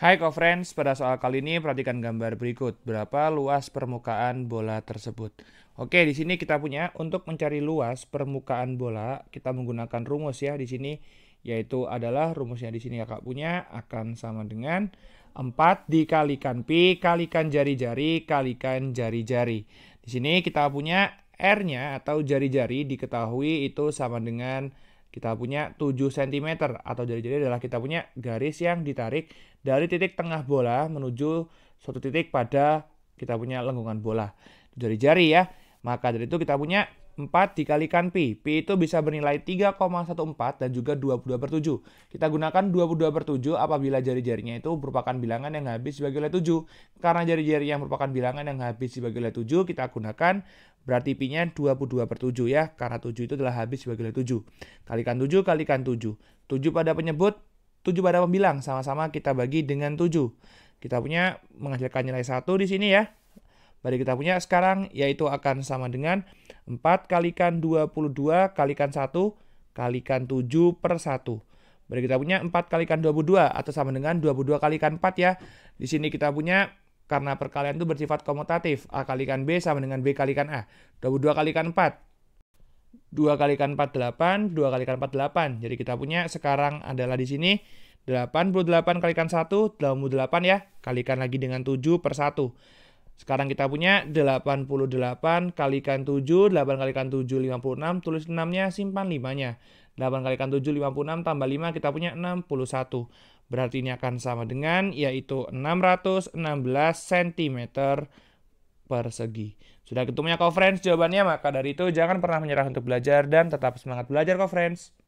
Hai co-friends, pada soal kali ini perhatikan gambar berikut. Berapa luas permukaan bola tersebut? Oke, di sini kita punya untuk mencari luas permukaan bola, kita menggunakan rumus ya di sini yaitu adalah rumusnya di sini Kakak ya, punya akan sama dengan 4 dikalikan pi kalikan jari-jari kalikan jari-jari. Di sini kita punya R-nya atau jari-jari diketahui itu sama dengan kita punya 7 cm atau jari-jari adalah kita punya garis yang ditarik dari titik tengah bola menuju suatu titik pada kita punya lengkungan bola. Jari-jari ya. Maka dari itu kita punya 4 dikalikan pi, pi itu bisa bernilai 3,14 dan juga 22 per 7. Kita gunakan 22 per 7 apabila jari-jarinya itu merupakan bilangan yang habis dibagi oleh 7. Karena jari-jari yang merupakan bilangan yang habis dibagi oleh 7, kita gunakan berarti pi nya 22 per 7 ya. Karena 7 itu adalah habis dibagi oleh 7. Kalikan 7, kalikan 7. 7 pada penyebut, 7 pada pembilang. Sama-sama kita bagi dengan 7. Kita punya menghasilkan nilai 1 di sini ya. Mari kita punya sekarang yaitu akan sama dengan 4 kalikan 22 kalikan 1 kalikan 7 per 1. Mari kita punya 4 kalikan 22 atau sama dengan 22 kalikan 4 ya. Di sini kita punya karena perkalian itu bersifat komutatif. A kalikan B sama dengan B kalikan A. 22 kalikan 4. 2 kalikan 4, 8. 2 kalikan 4, 8. Jadi kita punya sekarang adalah di sini 88 kalikan 1, 28 ya. Kalikan lagi dengan 7 per 1. Sekarang kita punya 88 kalikan 7, 8 kalikan 7 56, tulis 6-nya, simpan 5-nya. 8 kalikan 7 56 tambah 5 kita punya 61. Berarti ini akan sama dengan yaitu 616 cm persegi. Sudah ketemunya co friends jawabannya, maka dari itu jangan pernah menyerah untuk belajar dan tetap semangat belajar co friends.